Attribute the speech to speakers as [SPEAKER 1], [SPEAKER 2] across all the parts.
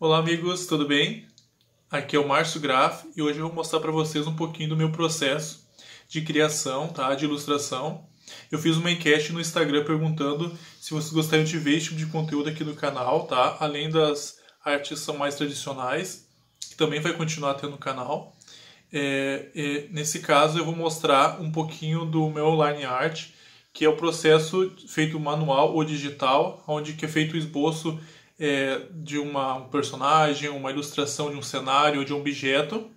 [SPEAKER 1] Olá amigos, tudo bem? Aqui é o Márcio Graf e hoje eu vou mostrar para vocês um pouquinho do meu processo de criação, tá? De ilustração. Eu fiz uma enquete no Instagram perguntando se vocês gostariam de ver esse tipo de conteúdo aqui no canal, tá? Além das artes são mais tradicionais, que também vai continuar tendo no canal. É, é, nesse caso eu vou mostrar um pouquinho do meu line art, que é o processo feito manual ou digital, onde que é feito o esboço é, de uma, um personagem, uma ilustração de um cenário ou de um objeto,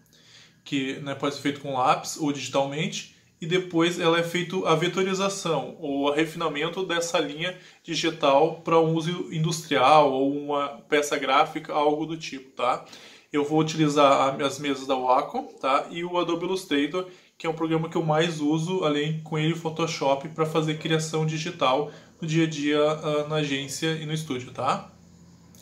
[SPEAKER 1] que né, pode ser feito com lápis ou digitalmente, e depois ela é feito a vetorização ou o refinamento dessa linha digital para um uso industrial ou uma peça gráfica, algo do tipo, tá? Eu vou utilizar as mesas da Wacom, tá? E o Adobe Illustrator, que é um programa que eu mais uso, além com ele o Photoshop para fazer criação digital no dia a dia ah, na agência e no estúdio, tá?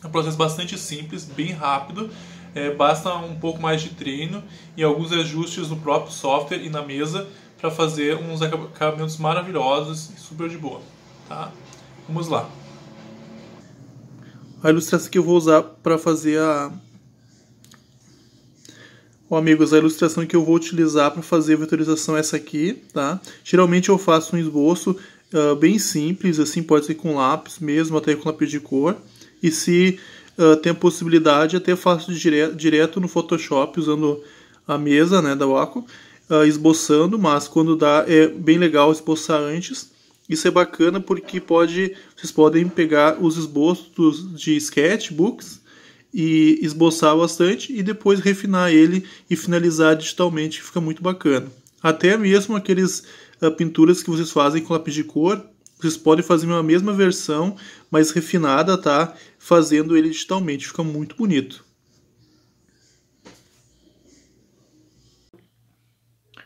[SPEAKER 1] É um processo bastante simples, bem rápido, é, basta um pouco mais de treino e alguns ajustes no próprio software e na mesa para fazer uns acabamentos maravilhosos e super de boa. Tá? Vamos lá. A ilustração que eu vou usar para fazer a... Oh, amigos, a ilustração que eu vou utilizar para fazer a vetorização é essa aqui, tá? Geralmente eu faço um esboço uh, bem simples, assim, pode ser com lápis mesmo, até com lápis de cor. E se uh, tem a possibilidade, até faço direto no Photoshop, usando a mesa né, da Wacom, uh, ah, esboçando, mas quando dá é bem legal esboçar antes. Isso é bacana porque pode, vocês podem pegar os esboços de sketchbooks e esboçar bastante e depois refinar ele e finalizar digitalmente, fica muito bacana. Até mesmo aqueles uh, pinturas que vocês fazem com lápis de cor, vocês podem fazer uma mesma versão, mas refinada, tá? Fazendo ele digitalmente, fica muito bonito.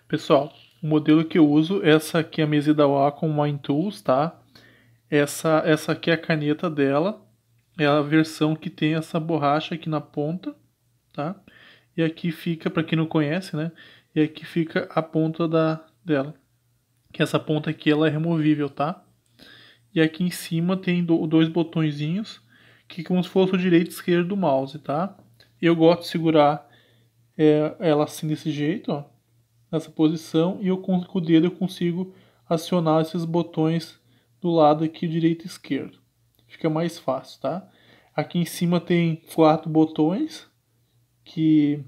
[SPEAKER 1] Pessoal, o modelo que eu uso, essa aqui é a mesa da Wacom Wine Tools, tá? Essa, essa aqui é a caneta dela, é a versão que tem essa borracha aqui na ponta, tá? E aqui fica, para quem não conhece, né? E aqui fica a ponta da, dela. Que essa ponta aqui ela é removível, tá? E aqui em cima tem dois botõezinhos, que é como se fosse o direito e esquerdo do mouse, tá? Eu gosto de segurar é, ela assim desse jeito, ó, nessa posição, e eu com o dedo eu consigo acionar esses botões do lado aqui direito e esquerdo. Fica mais fácil, tá? Aqui em cima tem quatro botões que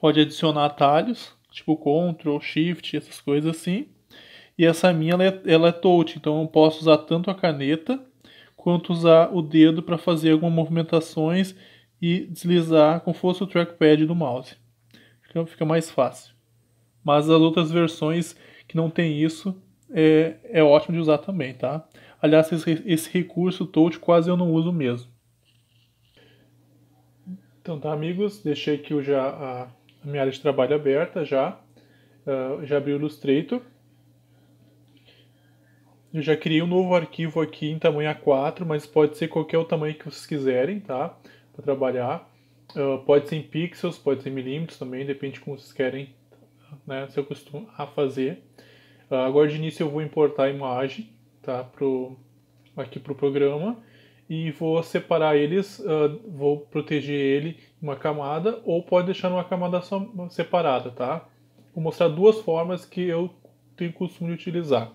[SPEAKER 1] pode adicionar atalhos, tipo Ctrl, Shift, essas coisas assim. E essa minha ela é, ela é touch, então eu posso usar tanto a caneta quanto usar o dedo para fazer algumas movimentações e deslizar como fosse o trackpad do mouse. Então fica mais fácil. Mas as outras versões que não tem isso é, é ótimo de usar também, tá? Aliás, esse, esse recurso touch quase eu não uso mesmo. Então tá, amigos, deixei aqui já a, minha área de trabalho aberta já. Uh, já abri o Illustrator. Eu já criei um novo arquivo aqui em tamanho A4, mas pode ser qualquer o tamanho que vocês quiserem, tá? Para trabalhar. Uh, pode ser em pixels, pode ser em milímetros também, depende de como vocês querem, né? Se eu costumo a fazer. Uh, agora de início eu vou importar a imagem, tá? Pro, aqui para o programa e vou separar eles, uh, vou proteger ele em uma camada ou pode deixar numa camada só separada, tá? Vou mostrar duas formas que eu tenho costume de utilizar.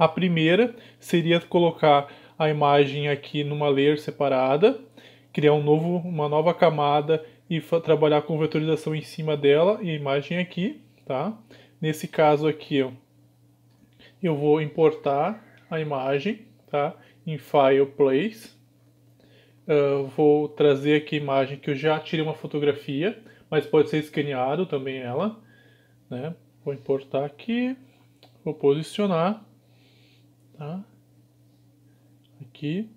[SPEAKER 1] A primeira seria colocar a imagem aqui numa layer separada, criar um novo, uma nova camada e trabalhar com vetorização em cima dela e a imagem aqui, tá? Nesse caso aqui, ó, eu vou importar a imagem, tá? Em File Place. Uh, vou trazer aqui a imagem que eu já tirei uma fotografia, mas pode ser escaneado também ela, né? Vou importar aqui, vou posicionar Tá? Aqui.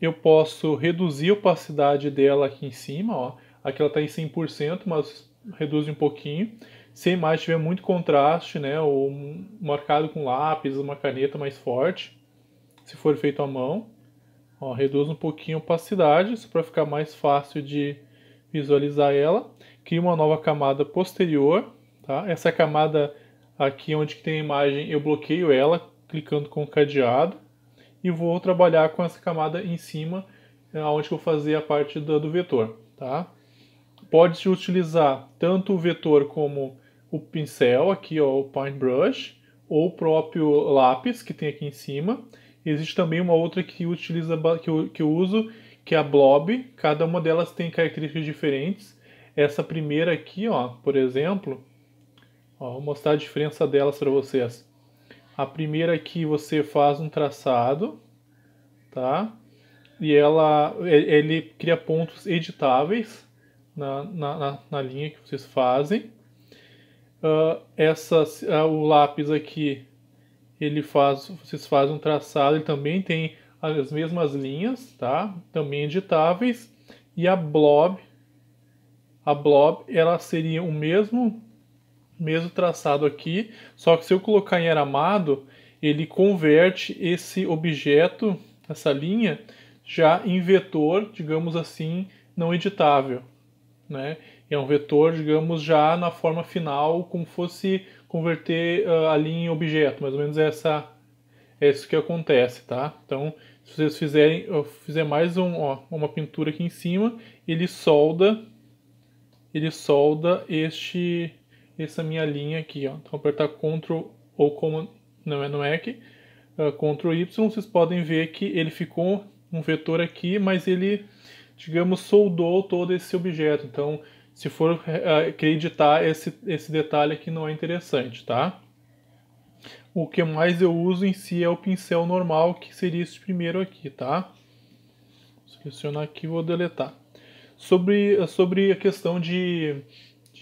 [SPEAKER 1] Eu posso reduzir a opacidade dela aqui em cima. Ó. Aqui ela está em 100%, mas reduz um pouquinho. Se a imagem tiver muito contraste, né, ou marcado com lápis, uma caneta mais forte, se for feito à mão, ó, reduz um pouquinho a opacidade, só para ficar mais fácil de visualizar ela. Cria uma nova camada posterior, tá? Essa camada aqui onde tem a imagem, eu bloqueio ela clicando com o cadeado e vou trabalhar com essa camada em cima, é, onde eu vou fazer a parte do vetor, tá? Pode-se utilizar tanto o vetor como o pincel, aqui ó, o Pine Brush, ou o próprio lápis que tem aqui em cima. Existe também uma outra que, utiliza, que, eu, que eu uso, que é a Blob. Cada uma delas tem características diferentes. Essa primeira aqui, ó, por exemplo, ó, vou mostrar a diferença delas para vocês. A primeira aqui é você faz um traçado, tá? E ela, ele cria pontos editáveis na, na, na linha que vocês fazem. Uh, essa, uh, o lápis aqui, ele faz, vocês fazem um traçado, ele também tem as mesmas linhas, tá? Também editáveis. E a blob, a blob, ela seria o mesmo mesmo traçado aqui, só que se eu colocar em aramado, ele converte esse objeto, essa linha, já em vetor, digamos assim, não editável. Né? É um vetor, digamos, já na forma final, como fosse converter uh, a linha em objeto, mais ou menos essa, é isso que acontece, tá? Então, se vocês fizerem, eu fizer mais um, ó, uma pintura aqui em cima, ele solda, ele solda este, essa minha linha aqui. Ó. Então, apertar Ctrl ou como não é no Mac é uh, ah, Ctrl Y, vocês podem ver que ele ficou um vetor aqui, mas ele, digamos, soldou todo esse objeto. Então, se for uh, esse, esse detalhe aqui não é interessante, tá? O que mais eu uso em si é o pincel normal, que seria esse primeiro aqui, tá? Vou selecionar aqui e vou deletar. Sobre, sobre a questão de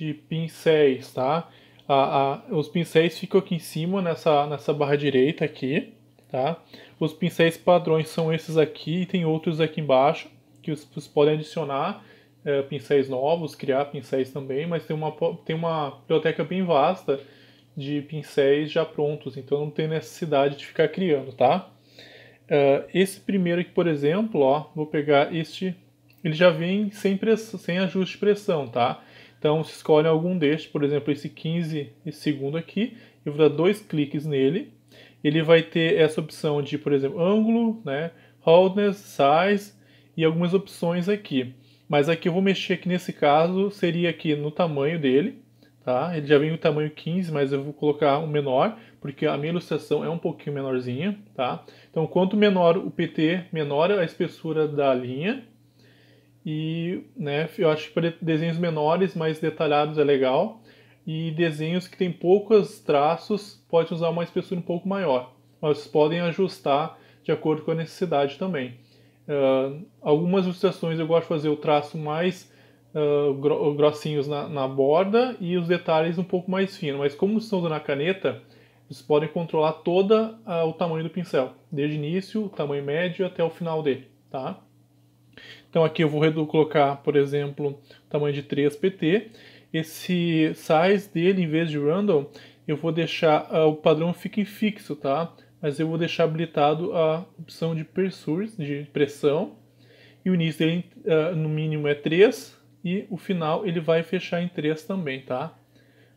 [SPEAKER 1] de pincéis, tá? A, a, os pincéis ficam aqui em cima, nessa, nessa barra direita aqui, tá? Os pincéis padrões são esses aqui e tem outros aqui embaixo, que vocês podem adicionar é, pincéis novos, criar pincéis também, mas tem uma, tem uma biblioteca bem vasta de pincéis já prontos, então não tem necessidade de ficar criando, tá? Uh, esse primeiro aqui, por exemplo, ó, vou pegar este, ele já vem sem, press sem ajuste de pressão, tá? Então se escolhe algum destes, por exemplo, esse 15 e segundo aqui, eu vou dar dois cliques nele. Ele vai ter essa opção de, por exemplo, ângulo, né, Holdness, size e algumas opções aqui. Mas aqui eu vou mexer aqui nesse caso, seria aqui no tamanho dele, tá? Ele já vem o tamanho 15, mas eu vou colocar um menor, porque a minha ilustração é um pouquinho menorzinha, tá? Então quanto menor o PT, menor a espessura da linha, e né, eu acho que para desenhos menores, mais detalhados é legal. E desenhos que tem poucos traços, pode usar uma espessura um pouco maior. Mas vocês podem ajustar de acordo com a necessidade também. Uh, algumas ilustrações eu gosto de fazer o traço mais uh, grossinhos na, na, borda e os detalhes um pouco mais finos. Mas como estão usando a caneta, vocês podem controlar todo ah, o tamanho do pincel, desde o início, o tamanho médio até o final dele, tá? Então aqui eu vou colocar, por exemplo, tamanho de 3pt. Esse size dele, em vez de random, eu vou deixar uh, o padrão fique fixo, tá? Mas eu vou deixar habilitado a opção de pressures, de pressão. E o início dele uh, no mínimo é 3 e o final ele vai fechar em 3 também, tá?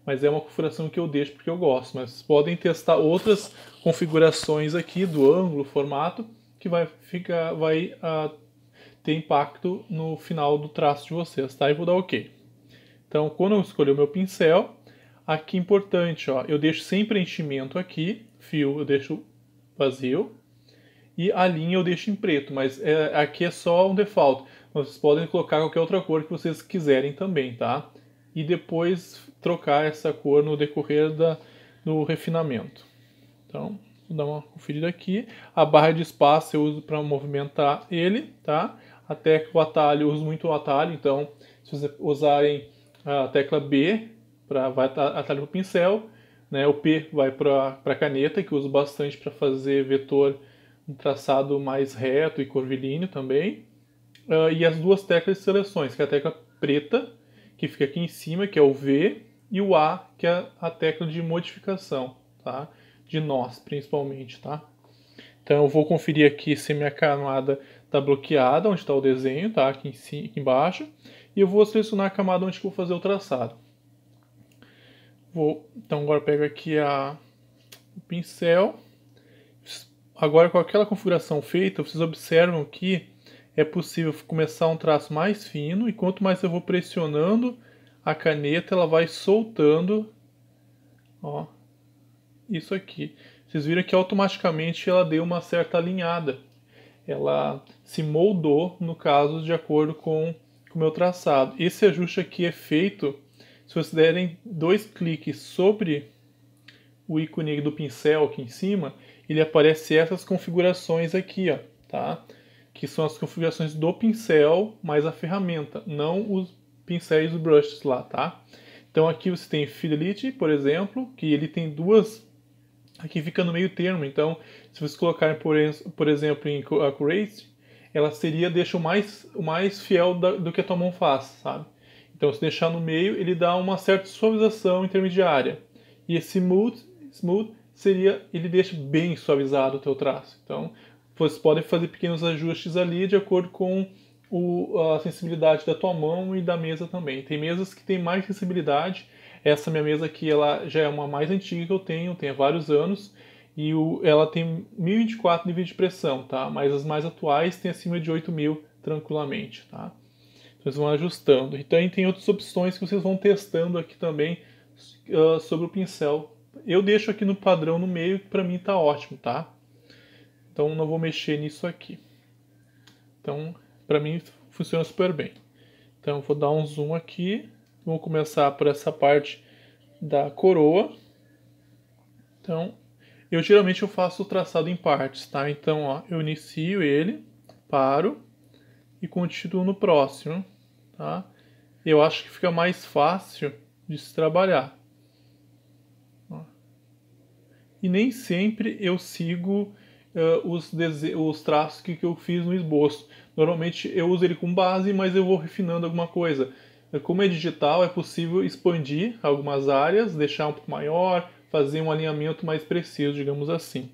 [SPEAKER 1] Mas é uma configuração que eu deixo porque eu gosto, mas podem testar outras configurações aqui do ângulo, formato, que vai ficar vai uh, ter impacto no final do traço de vocês, tá? E vou dar OK. Então, quando eu escolher o meu pincel, aqui é importante, ó, eu deixo sem preenchimento aqui, fio eu deixo vazio, e a linha eu deixo em preto, mas é, aqui é só um default. Vocês podem colocar qualquer outra cor que vocês quiserem também, tá? E depois trocar essa cor no decorrer da, do refinamento. Então, Dá uma conferida aqui. A barra de espaço eu uso para movimentar ele, tá? A tecla atalho, eu uso muito o atalho, então se vocês usarem a tecla B, pra, vai atalho para o pincel, né? O P vai para a caneta, que eu uso bastante para fazer vetor um traçado mais reto e curvilíneo também. Uh, e as duas teclas de seleções, que é a tecla preta, que fica aqui em cima, que é o V, e o A, que é a tecla de modificação, tá? de nós, principalmente, tá? Então eu vou conferir aqui se minha camada está bloqueada, onde está o desenho, tá? Aqui, em cima, aqui embaixo. E eu vou selecionar a camada onde vou fazer o traçado. Vou, então agora pego aqui a, o pincel. Agora com aquela configuração feita, vocês observam que é possível começar um traço mais fino e quanto mais eu vou pressionando a caneta, ela vai soltando, ó, isso aqui. Vocês viram que automaticamente ela deu uma certa alinhada. Ela se moldou, no caso, de acordo com, com o meu traçado. Esse ajuste aqui é feito, se vocês derem dois cliques sobre o ícone do pincel aqui em cima, ele aparece essas configurações aqui, ó, tá? Que são as configurações do pincel mais a ferramenta, não os pincéis e os brushes lá, tá? Então aqui você tem Fidelity, por exemplo, que ele tem duas Aqui fica no meio termo, então se vocês colocarem, por, por exemplo, em crazy ela seria, deixa o mais, o mais fiel da, do que a tua mão faz, sabe? Então se deixar no meio, ele dá uma certa suavização intermediária. E esse smooth, smooth seria, ele deixa bem suavizado o teu traço. Então vocês podem fazer pequenos ajustes ali de acordo com o, a sensibilidade da tua mão e da mesa também. Tem mesas que têm mais sensibilidade essa minha mesa aqui ela já é uma mais antiga que eu tenho, tem vários anos, e o, ela tem 1024 níveis de pressão, tá? Mas as mais atuais tem acima de 8000 tranquilamente, tá? Vocês então, vão ajustando. E também tem outras opções que vocês vão testando aqui também uh, sobre o pincel. Eu deixo aqui no padrão no meio, que para mim tá ótimo, tá? Então não vou mexer nisso aqui. Então, para mim funciona super bem. Então vou dar um zoom aqui. Vou começar por essa parte da coroa. Então, eu geralmente eu faço o traçado em partes, tá? Então, ó, eu inicio ele, paro e continuo no próximo, tá? Eu acho que fica mais fácil de se trabalhar. Ó. E nem sempre eu sigo uh, os, os traços que, que eu fiz no esboço. Normalmente eu uso ele com base, mas eu vou refinando alguma coisa. É como é digital, é possível expandir algumas áreas, deixar um pouco maior, fazer um alinhamento mais preciso, digamos assim.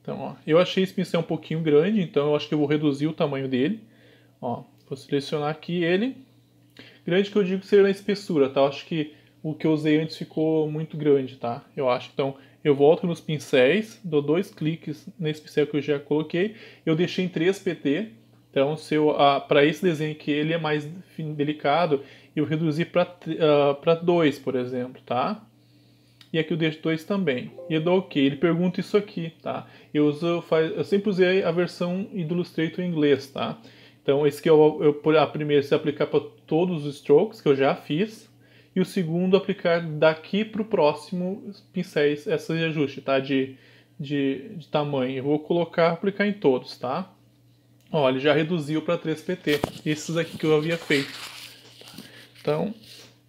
[SPEAKER 1] Então, ó, eu achei esse pincel um pouquinho grande, então eu acho que eu vou reduzir o tamanho dele. Ó, vou selecionar aqui ele. Grande que eu digo seja na espessura, tá? Eu acho que o que eu usei antes ficou muito grande, tá? Eu acho. Então, eu volto nos pincéis, dou dois cliques nesse pincel que eu já coloquei. Eu deixei em 3 PT, então, se eu, ah, para esse desenho que ele é mais delicado, eu reduzi para uh, 2, por exemplo, tá? E aqui eu deixo 2 também. E eu dou OK. Ele pergunta isso aqui, tá? Eu, uso, faz, eu sempre usei a versão do Illustrator em inglês, tá? Então, esse que eu, eu a primeira se aplicar para todos os strokes que eu já fiz, e o segundo aplicar daqui para o próximo pincéis esse ajuste, tá? De, de, de tamanho. Eu vou colocar, aplicar em todos, tá? Ó, ele já reduziu para 3PT, esses aqui que eu havia feito. Então,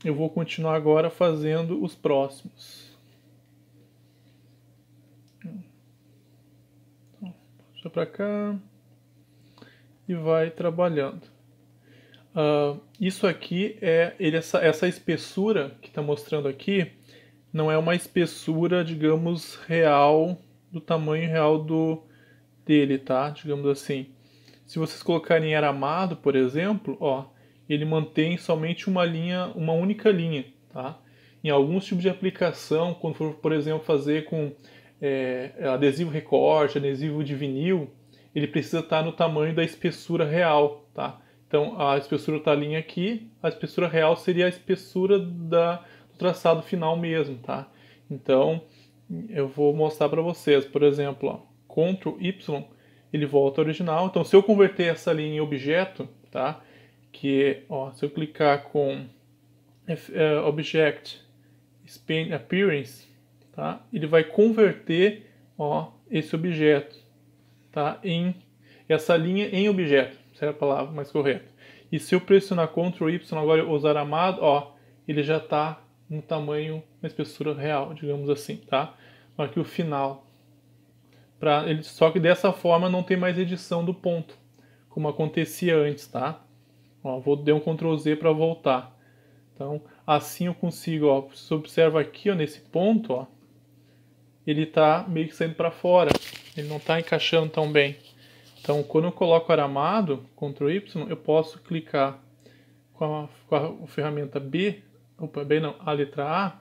[SPEAKER 1] eu vou continuar agora fazendo os próximos. Puxa então, para cá e vai trabalhando. Uh, isso aqui é ele, essa, essa espessura que está mostrando aqui não é uma espessura, digamos, real do tamanho real do dele, tá? Digamos assim. Se vocês colocarem aramado, por exemplo, ó, ele mantém somente uma linha, uma única linha, tá? Em alguns tipos de aplicação, quando for, por exemplo, fazer com é, adesivo recorte, adesivo de vinil, ele precisa estar tá no tamanho da espessura real, tá? Então a espessura da tá linha aqui, a espessura real seria a espessura da, do traçado final mesmo, tá? Então eu vou mostrar para vocês, por exemplo, ó, Ctrl Y ele volta ao original. Então, se eu converter essa linha em objeto, tá? Que, ó, se eu clicar com uh, Object Span, Appearance, tá? Ele vai converter, ó, esse objeto, tá? Em essa linha em objeto, Será é a palavra mais correta. E se eu pressionar Ctrl Y agora usar amado, ó, ele já está no tamanho, na espessura real, digamos assim, tá? Aqui o final ele, só que dessa forma não tem mais edição do ponto, como acontecia antes, tá? Ó, vou dar um Ctrl Z para voltar. Então, assim eu consigo, ó, você observa aqui, ó, nesse ponto, ó, ele está meio que saindo para fora, ele não está encaixando tão bem. Então, quando eu coloco aramado, Ctrl Y, eu posso clicar com a, com a ferramenta B, opa, B não, a letra A,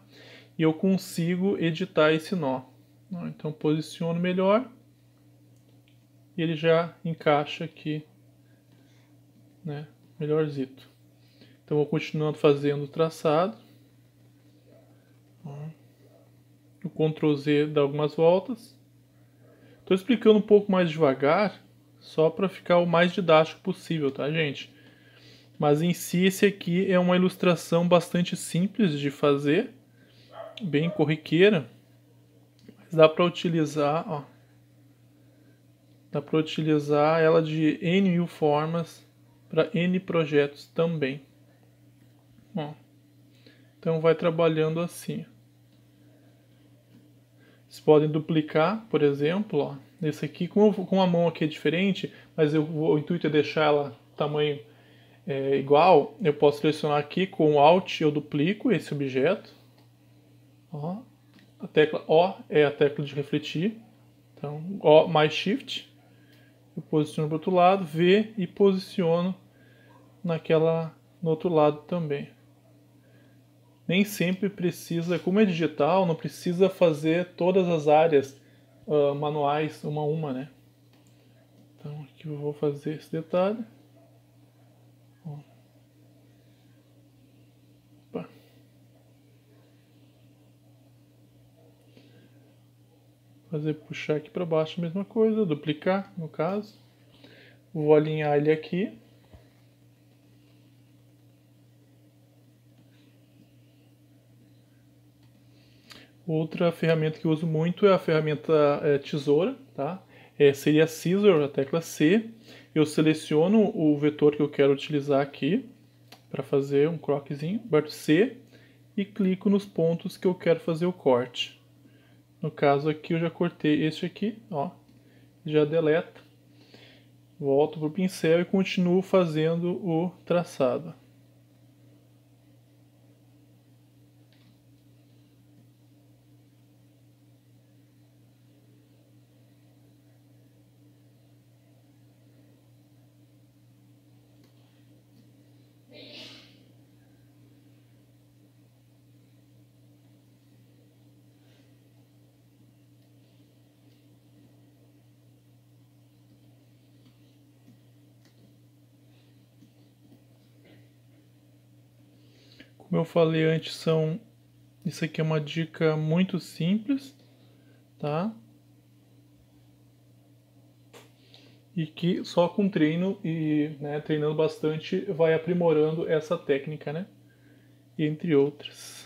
[SPEAKER 1] e eu consigo editar esse nó. Né? Então posiciono melhor e ele já encaixa aqui, né, melhorzito. Então vou continuando fazendo o traçado. O Ctrl Z dá algumas voltas. Estou explicando um pouco mais devagar, só para ficar o mais didático possível, tá, gente? Mas em si, esse aqui é uma ilustração bastante simples de fazer, bem corriqueira dá para utilizar, ó, dá para utilizar ela de N mil formas para N projetos também. Ó, então vai trabalhando assim. Vocês podem duplicar, por exemplo, ó, esse aqui, com, com a mão aqui é diferente, mas eu, o intuito é deixar ela tamanho é, igual, eu posso selecionar aqui com Alt, eu duplico esse objeto. Ó, a tecla O é a tecla de refletir. Então, O mais Shift. Eu posiciono para o outro lado, V e posiciono naquela no outro lado também. Nem sempre precisa, como é digital, não precisa fazer todas as áreas uh, manuais uma a uma, né? Então aqui eu vou fazer esse detalhe. fazer puxar aqui para baixo a mesma coisa, duplicar no caso. Vou alinhar ele aqui. Outra ferramenta que eu uso muito é a ferramenta é, tesoura, tá? É, seria a Scissor, a tecla C. Eu seleciono o vetor que eu quero utilizar aqui para fazer um croquezinho, aperto C e clico nos pontos que eu quero fazer o corte. No caso aqui eu já cortei este aqui, ó, já deleta, volto para o pincel e continuo fazendo o traçado. eu falei antes, são isso aqui é uma dica muito simples, tá? E que só com treino e né, treinando bastante vai aprimorando essa técnica, né? Entre outras.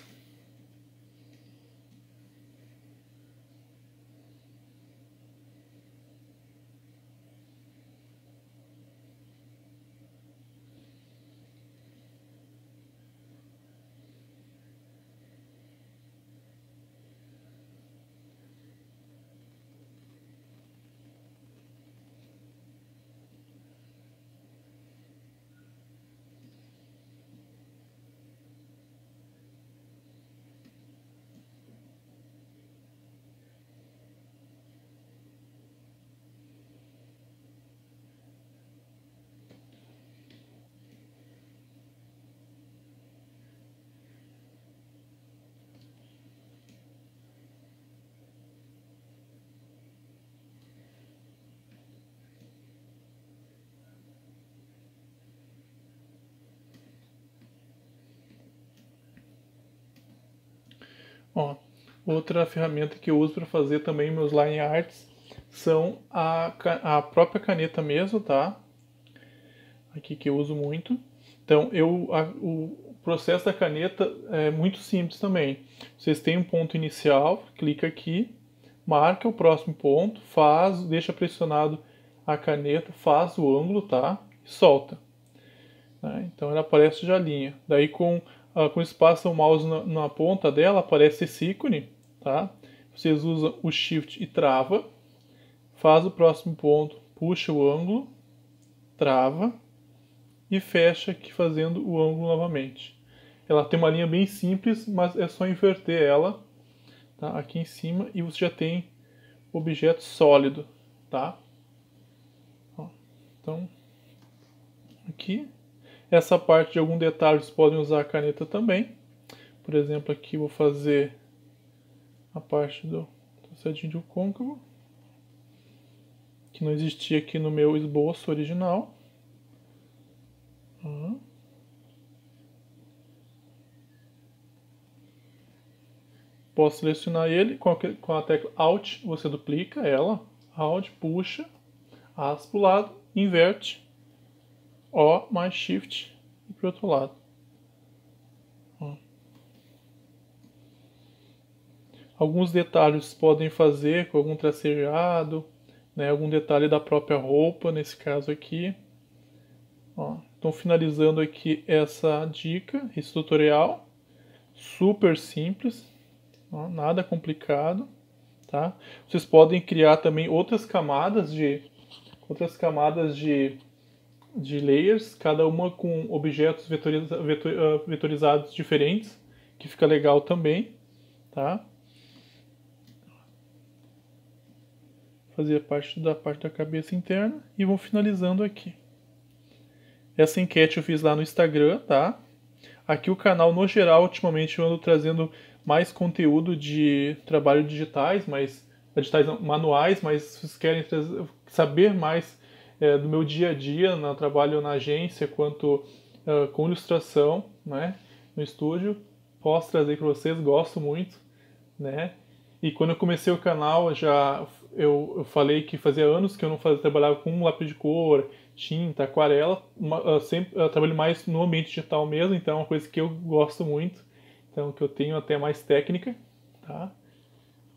[SPEAKER 1] Outra ferramenta que eu uso para fazer também meus line arts são a, a própria caneta mesmo, tá? Aqui que eu uso muito. Então, eu, a, o processo da caneta é muito simples também. Vocês têm um ponto inicial, clica aqui, marca o próximo ponto, faz, deixa pressionado a caneta, faz o ângulo, tá? E solta. Né? Então, ela aparece já linha. Daí, com, a, ah, com espaço o mouse na, na ponta dela, aparece esse ícone tá? Vocês usam o shift e trava, faz o próximo ponto, puxa o ângulo, trava e fecha aqui fazendo o ângulo novamente. Ela tem uma linha bem simples, mas é só inverter ela tá? aqui em cima e você já tem objeto sólido, tá? Ó, então, aqui. Essa parte de algum detalhe vocês podem usar a caneta também. Por exemplo, aqui vou fazer a parte do traçadinho côncavo, que não existia aqui no meu esboço original. Uhum. Posso selecionar ele com a, com a tecla Alt, você duplica ela, Alt, puxa, aspa o lado, inverte, O mais Shift e para o outro lado. Alguns detalhes podem fazer com algum tracejado, né, algum detalhe da própria roupa, nesse caso aqui. Ó, então, finalizando aqui essa dica, esse tutorial. Super simples, ó, nada complicado. Tá? Vocês podem criar também outras camadas de outras camadas de, de layers, cada uma com objetos vetoriza, vetor, uh, ah, vetorizados diferentes, que fica legal também, tá? fazer parte da parte da cabeça interna e vou finalizando aqui. Essa enquete eu fiz lá no Instagram, tá? Aqui o canal no geral ultimamente eu ando trazendo mais conteúdo de trabalho digitais, mas digitais manuais, mas se vocês querem saber mais é, do meu dia a dia, no trabalho na agência, quanto uh, com ilustração, né, no estúdio, posso trazer para vocês, gosto muito, né? E quando eu comecei o canal, já eu, eu falei que fazia anos que eu não fazia, trabalhava com lápis de cor, tinta, aquarela. Uma, eu ah, sempre eu trabalho mais no ambiente digital mesmo, então é uma coisa que eu gosto muito, então que eu tenho até mais técnica, tá?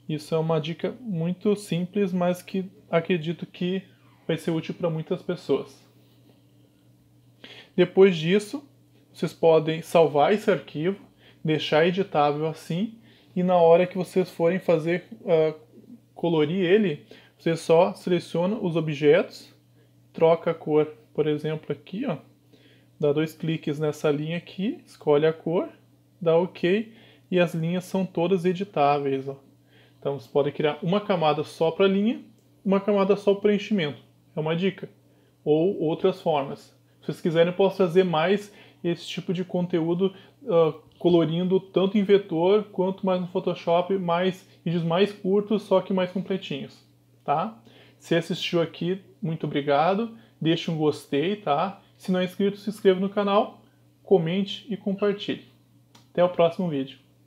[SPEAKER 1] Isso é uma dica muito simples, mas que acredito que vai ser útil para muitas pessoas. Depois disso, vocês podem salvar esse arquivo, deixar editável assim, e na hora que vocês forem fazer uh, colorir ele, você só seleciona os objetos, troca a cor, por exemplo, aqui, ó, dá dois cliques nessa linha aqui, escolhe a cor, dá OK e as linhas são todas editáveis. Ó. Então você pode criar uma camada só para linha, uma camada só para o preenchimento. É uma dica. Ou outras formas. Se vocês quiserem, eu posso trazer mais esse tipo de conteúdo uh, colorindo tanto em vetor quanto mais no Photoshop, mais vídeos mais curtos, só que mais completinhos, tá? Se assistiu aqui, muito obrigado. Deixe um gostei, tá? Se não é inscrito, se inscreva no canal, comente e compartilhe. Até o próximo vídeo.